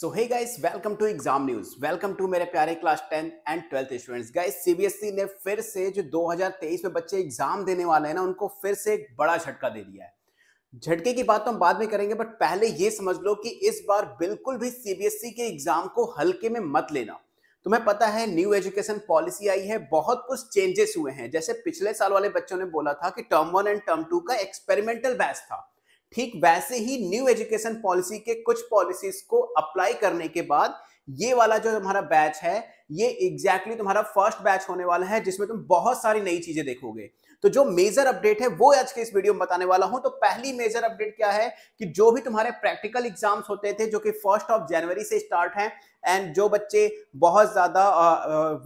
so hey guys welcome to exam news welcome to मेरे प्यारे class ten and twelfth students guys CBSE ने फिर से जो 2023 में बच्चे एग्जाम देने वाले हैं ना उनको फिर से एक बड़ा झटका दे दिया है झटके की बात तो हम बाद में करेंगे बट पहले ये समझ लो कि इस बार बिल्कुल भी सीबीएसई e के एग्जाम को हल्के में मत लेना तुम्हें पता है न्यू एजुकेशन पॉलिसी आई है बहुत कुछ चेंजेस हुए हैं जैसे पिछले साल वाले बच्चों ने बोला था कि term one and term two का एक्सपेरिमेंटल बैच था ठीक वैसे ही न्यू एजुकेशन पॉलिसी के कुछ पॉलिसीज को अप्लाई करने के बाद ये वाला जो तुम्हारा बैच है ये एग्जैक्टली exactly तुम्हारा फर्स्ट बैच होने वाला है जिसमें तुम बहुत सारी नई चीजें देखोगे तो जो मेजर अपडेट है वो आज के इस वीडियो में बताने वाला हूं तो पहली मेजर अपडेट क्या है कि जो भी तुम्हारे प्रैक्टिकल एग्जाम्स होते थे जो कि फर्स्ट ऑफ जनवरी से स्टार्ट हैं एंड जो बच्चे बहुत ज्यादा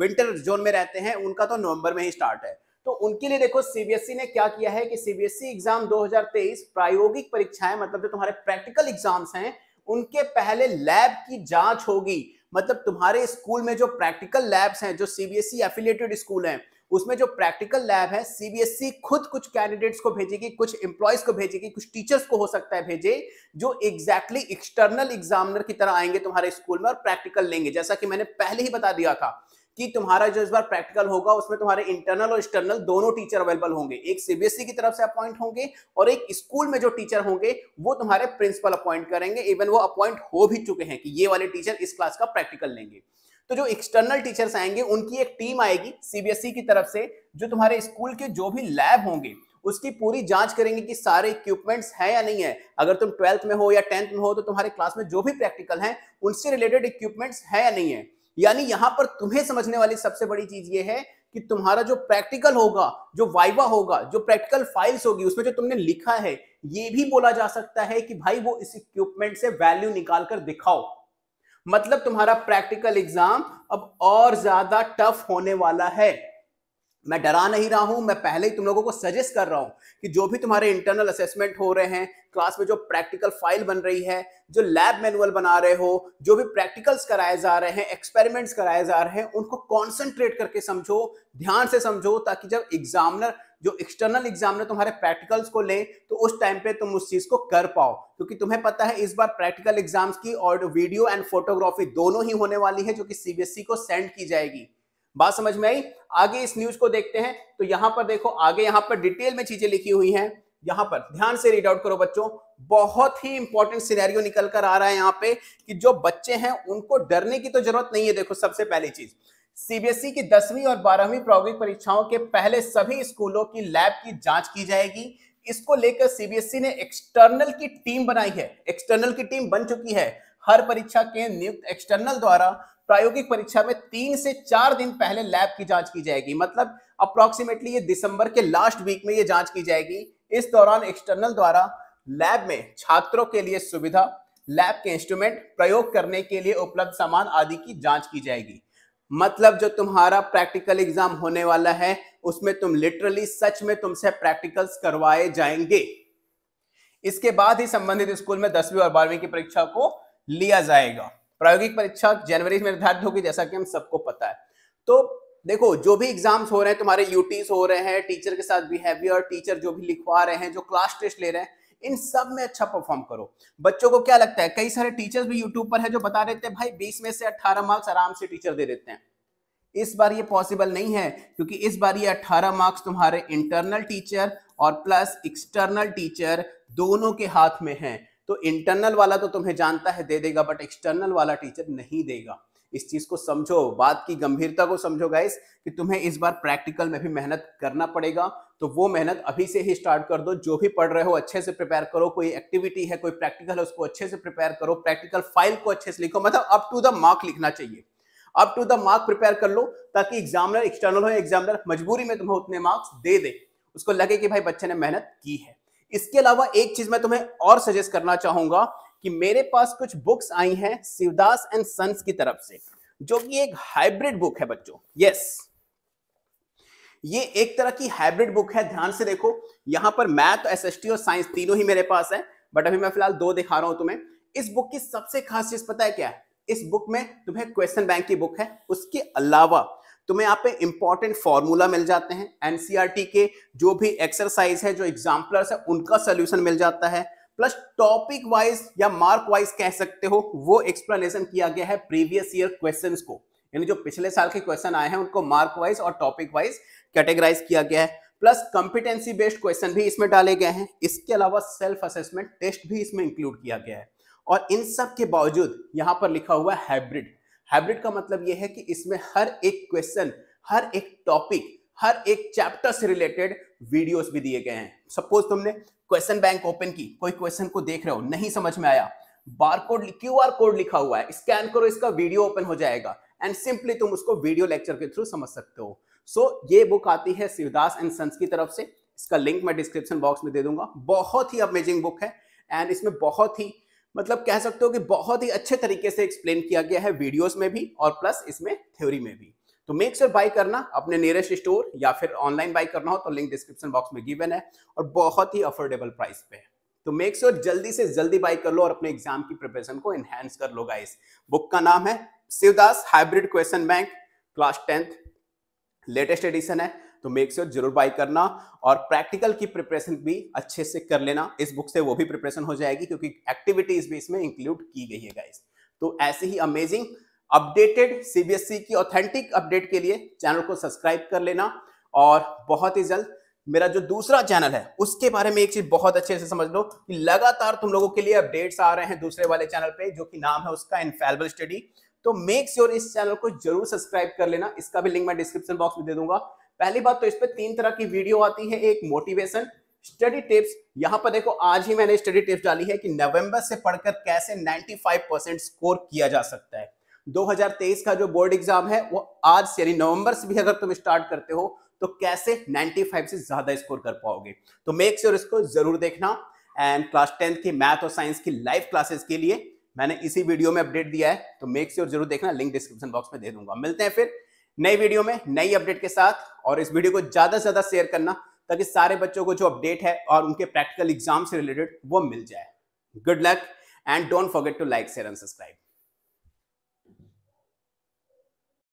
विंटर जोन में रहते हैं उनका तो नवंबर में ही स्टार्ट है तो उनके लिए देखो सीबीएसई e ने क्या किया है कि सीबीएसई एग्जाम 2023 प्रायोगिक परीक्षाएं मतलब जो तुम्हारे प्रैक्टिकल एग्जाम्स हैं उनके पहले लैब की जांच होगी मतलब तुम्हारे स्कूल में जो प्रैक्टिकल लैब्स हैं जो सीबीएसई एफिलियेटेड स्कूल हैं उसमें जो प्रैक्टिकल लैब है सीबीएसई e खुद कुछ कैंडिडेट्स को भेजेगी कुछ एम्प्लॉयज को भेजेगी कुछ टीचर्स को हो सकता है भेजे जो एग्जैक्टली एक्सटर्नल एग्जामिनर की तरह आएंगे तुम्हारे स्कूल में और प्रैक्टिकल लेंगे जैसा कि मैंने पहले ही बता दिया था कि तुम्हारा जो इस बार प्रैक्टिकल होगा उसमें तुम्हारे इंटरनल और एक्सटर्नल दोनों टीचर अवेलेबल होंगे एक सीबीएसई e की तरफ से अपॉइंट होंगे और एक स्कूल में जो टीचर होंगे वो तुम्हारे प्रिंसिपल अपॉइंट करेंगे इवन वो अपॉइंट हो भी चुके हैं कि ये वाले टीचर इस क्लास का प्रैक्टिकल लेंगे तो जो एक्सटर्नल टीचर्स आएंगे उनकी एक टीम आएगी सीबीएसई e की तरफ से जो तुम्हारे स्कूल के जो भी लैब होंगे उसकी पूरी जांच करेंगे कि सारे इक्विपमेंट्स हैं या नहीं है अगर तुम ट्वेल्थ में हो या टेंथ में हो तो तुम्हारे क्लास में जो भी प्रैक्टिकल हैं उनसे रिलेटेड इक्विपमेंट्स हैं या नहीं है यानी यहां पर तुम्हें समझने वाली सबसे बड़ी चीज ये है कि तुम्हारा जो प्रैक्टिकल होगा जो वाइवा होगा जो प्रैक्टिकल फाइल्स होगी उसमें जो तुमने लिखा है ये भी बोला जा सकता है कि भाई वो इस इक्विपमेंट से वैल्यू निकाल कर दिखाओ मतलब तुम्हारा प्रैक्टिकल एग्जाम अब और ज्यादा टफ होने वाला है मैं डरा नहीं रहा हूं मैं पहले ही तुम लोगों को सजेस्ट कर रहा हूं कि जो भी तुम्हारे इंटरनल असेसमेंट हो रहे हैं क्लास में जो प्रैक्टिकल फाइल बन रही है जो लैब मैनुअल बना रहे हो जो भी प्रैक्टिकल्स कराए जा रहे हैं एक्सपेरिमेंट्स कराए जा रहे हैं उनको कॉन्सेंट्रेट करके समझो ध्यान से समझो ताकि जब एग्जामिनर जो एक्सटर्नल एग्जामिनर तुम्हारे प्रैक्टिकल्स को ले तो उस टाइम पे तुम उस चीज को कर पाओ क्योंकि तुम्हें पता है इस बार प्रैक्टिकल एग्जाम्स की और वीडियो एंड फोटोग्राफी दोनों ही होने वाली है जो कि सीबीएसई e को सेंड की जाएगी बात समझ में आई आगे इस न्यूज को देखते हैं तो यहां पर देखो आगे यहां पर डिटेल में चीजें लिखी हुई हैं यहां पर ध्यान से रीड आउट करो बच्चों बहुत ही इंपॉर्टेंट सिनेरियो निकल कर आ रहा है यहाँ पे कि जो बच्चे हैं उनको डरने की तो जरूरत नहीं है देखो सबसे पहली चीज सीबीएसई e की दसवीं और बारहवीं प्रायोगिक परीक्षाओं के पहले सभी स्कूलों की लैब की जांच की जाएगी इसको लेकर सीबीएसई e ने एक्सटर्नल की टीम बनाई है एक्सटर्नल की टीम बन चुकी है हर परीक्षा के नियुक्त एक्सटर्नल द्वारा प्रायोगिक परीक्षा में तीन से चार दिन पहले लैब की जांच की जाएगी मतलब अप्रोक्सीमेटली ये दिसंबर के लास्ट वीक में ये जांच की जाएगी इस दौरान एक्सटर्नल द्वारा लैब में छात्रों के लिए सुविधा लैब के इंस्ट्रूमेंट प्रयोग करने के लिए उपलब्ध सामान आदि की जांच की जाएगी मतलब जो तुम्हारा प्रैक्टिकल एग्जाम होने वाला है उसमें तुम लिटरली सच में तुमसे प्रैक्टिकल्स करवाए जाएंगे इसके बाद ही संबंधित स्कूल में दसवीं और बारहवीं की परीक्षा को लिया जाएगा प्रायोगिक परीक्षा जनवरी में निर्धारित होगी जैसा कि हम सबको पता है तो देखो जो भी एग्जाम्स हो रहे हैं तुम्हारे यूटीज हो रहे हैं टीचर के साथ बिहेवियर टीचर जो भी लिखवा रहे हैं जो क्लास टेस्ट ले रहे हैं इन सब में अच्छा परफॉर्म करो बच्चों को क्या लगता है कई सारे टीचर्स भी यूट्यूब पर है जो बता देते हैं भाई बीस में से अट्ठारह मार्क्स आराम से टीचर दे देते हैं इस बार ये पॉसिबल नहीं है क्योंकि इस बार ये 18 मार्क्स तुम्हारे इंटरनल टीचर और प्लस एक्सटर्नल टीचर दोनों के हाथ में है तो इंटरनल वाला तो तुम्हें जानता है दे देगा बट एक्सटर्नल वाला टीचर नहीं देगा इस चीज को समझो बात की गंभीरता को समझो गाइस कि तुम्हें इस बार प्रैक्टिकल में भी मेहनत करना पड़ेगा तो वो मेहनत अभी से ही स्टार्ट कर दो जो भी पढ़ रहे हो अच्छे से प्रिपेयर करो कोई एक्टिविटी है कोई प्रैक्टिकल है उसको अच्छे से प्रिपेयर करो प्रैक्टिकल फाइल को अच्छे से लिखो मतलब अप टू द मार्क लिखना चाहिए up to the mark prepare कर लो ताकि एग्जामिनर एक्सटर्नल हो एग्जामिनर मजबूरी में तुम्हें उतने मार्क्स दे दे उसको लगे कि भाई बच्चे ने मेहनत की है इसके अलावा एक चीज मैं तुम्हें और सजेस्ट करना चाहूंगा कि मेरे पास कुछ बुक्स आई हैं शिवदास एंड सन्स की तरफ से जो कि एक हाइब्रिड बुक है बच्चों यस ये एक तरह की हाइब्रिड बुक है ध्यान से देखो यहां पर मैथ एस एस और साइंस तीनों ही मेरे पास है बट अभी मैं फिलहाल दो दिखा रहा हूं तुम्हें इस बुक की सबसे खास चीज पता है क्या है इस बुक में तुम्हें क्वेश्चन बैंक की बुक है उसके अलावा तुम्हें यहाँ पे इंपॉर्टेंट फॉर्मूला मिल जाते हैं एनसीआरटी e के जो भी एक्सरसाइज है जो एग्जाम्पलर्स है उनका सोल्यूशन मिल जाता है प्लस टॉपिक वाइज या मार्क वाइज कह सकते हो वो एक्सप्लेनेशन किया गया है प्रीवियस ईयर क्वेश्चंस को यानी जो पिछले साल के क्वेश्चन आए हैं उनको मार्क वाइज और टॉपिक वाइज कैटेगराइज किया गया है प्लस कॉम्पिटेंसी बेस्ड क्वेश्चन भी इसमें डाले गए हैं इसके अलावा सेल्फ असेसमेंट टेस्ट भी इसमें इंक्लूड किया गया है और इन सब के बावजूद यहाँ पर लिखा हुआ हैब्रिड हाइब्रिड हाइब्रिड का मतलब यह है कि इसमें हर एक क्वेश्चन हर एक टॉपिक हर एक चैप्टर से रिलेटेड वीडियोस भी दिए गए हैं सपोज तुमने क्वेश्चन बैंक ओपन की कोई क्वेश्चन को देख रहे हो नहीं समझ में आया बारकोड क्यू आर कोड लिखा हुआ है स्कैन करो इसका वीडियो ओपन हो जाएगा एंड सिंपली तुम उसको वीडियो लेक्चर के थ्रू समझ सकते हो सो so, ये बुक आती है शिवदास एंड सन्स की तरफ से इसका लिंक मैं डिस्क्रिप्शन बॉक्स में दे दूंगा बहुत ही अमेजिंग बुक है एंड इसमें बहुत ही मतलब कह सकते हो कि बहुत ही अच्छे तरीके से एक्सप्लेन किया गया है वीडियोस में भी और प्लस इसमें थ्योरी में भी तो मेक श्योर बाय करना अपने नियरेस्ट स्टोर या फिर ऑनलाइन बाय करना हो तो लिंक डिस्क्रिप्शन बॉक्स में गिवन है और बहुत ही अफोर्डेबल प्राइस पे है तो मेक श्योर जल्दी से जल्दी बाय कर लो और अपने एग्जाम की प्रिपरेशन को एनहेंस कर लो गाइस बुक का नाम है Shivdas hybrid question bank class tenth latest edition है तो मेक श्योर जरूर बाय करना और प्रैक्टिकल की प्रिपरेशन भी अच्छे से कर लेना इस बुक से वो भी प्रिपरेशन हो जाएगी क्योंकि एक्टिविटीज भी इसमें इंक्लूड की गई है गाइस तो ऐसे ही अमेजिंग अपडेटेड सीबीएसई e की ऑथेंटिक अपडेट के लिए चैनल को सब्सक्राइब कर लेना और बहुत ही जल्द मेरा जो दूसरा चैनल है उसके बारे में एक चीज बहुत अच्छे से समझ लो कि लगातार तुम लोगों के लिए अपडेट्स आ रहे हैं दूसरे वाले चैनल पे जो कि नाम है उसका इनफेलेबल स्टडी तो मेक श्योर sure इस चैनल को जरूर सब्सक्राइब कर लेना इसका भी लिंक मैं डिस्क्रिप्शन बॉक्स में दे दूंगा पहली बात तो इस पर तीन तरह की वीडियो आती है एक मोटिवेशन स्टडी टिप्स यहाँ पर देखो आज ही मैंने स्टडी टिप्स डाली है कि नवंबर से पढ़कर कैसे 95 परसेंट स्कोर किया जा सकता है 2023 का जो बोर्ड एग्जाम है वो आज से यानी नवंबर से भी अगर तुम स्टार्ट करते हो तो कैसे 95 से ज्यादा स्कोर कर पाओगे तो मेक श्योर sure इसको जरूर देखना एंड क्लास टेंथ की मैथ और साइंस की लाइव क्लासेस के लिए मैंने इसी वीडियो में अपडेट दिया है तो मेक श्योर sure जरूर देखना लिंक डिस्क्रिप्शन बॉक्स में दे दूंगा मिलते हैं फिर नई वीडियो में नई अपडेट के साथ और इस वीडियो को ज्यादा से ज्यादा शेयर करना ताकि सारे बच्चों को जो अपडेट है और उनके प्रैक्टिकल एग्जाम से रिलेटेड वो मिल जाए good luck and don't forget to like share and subscribe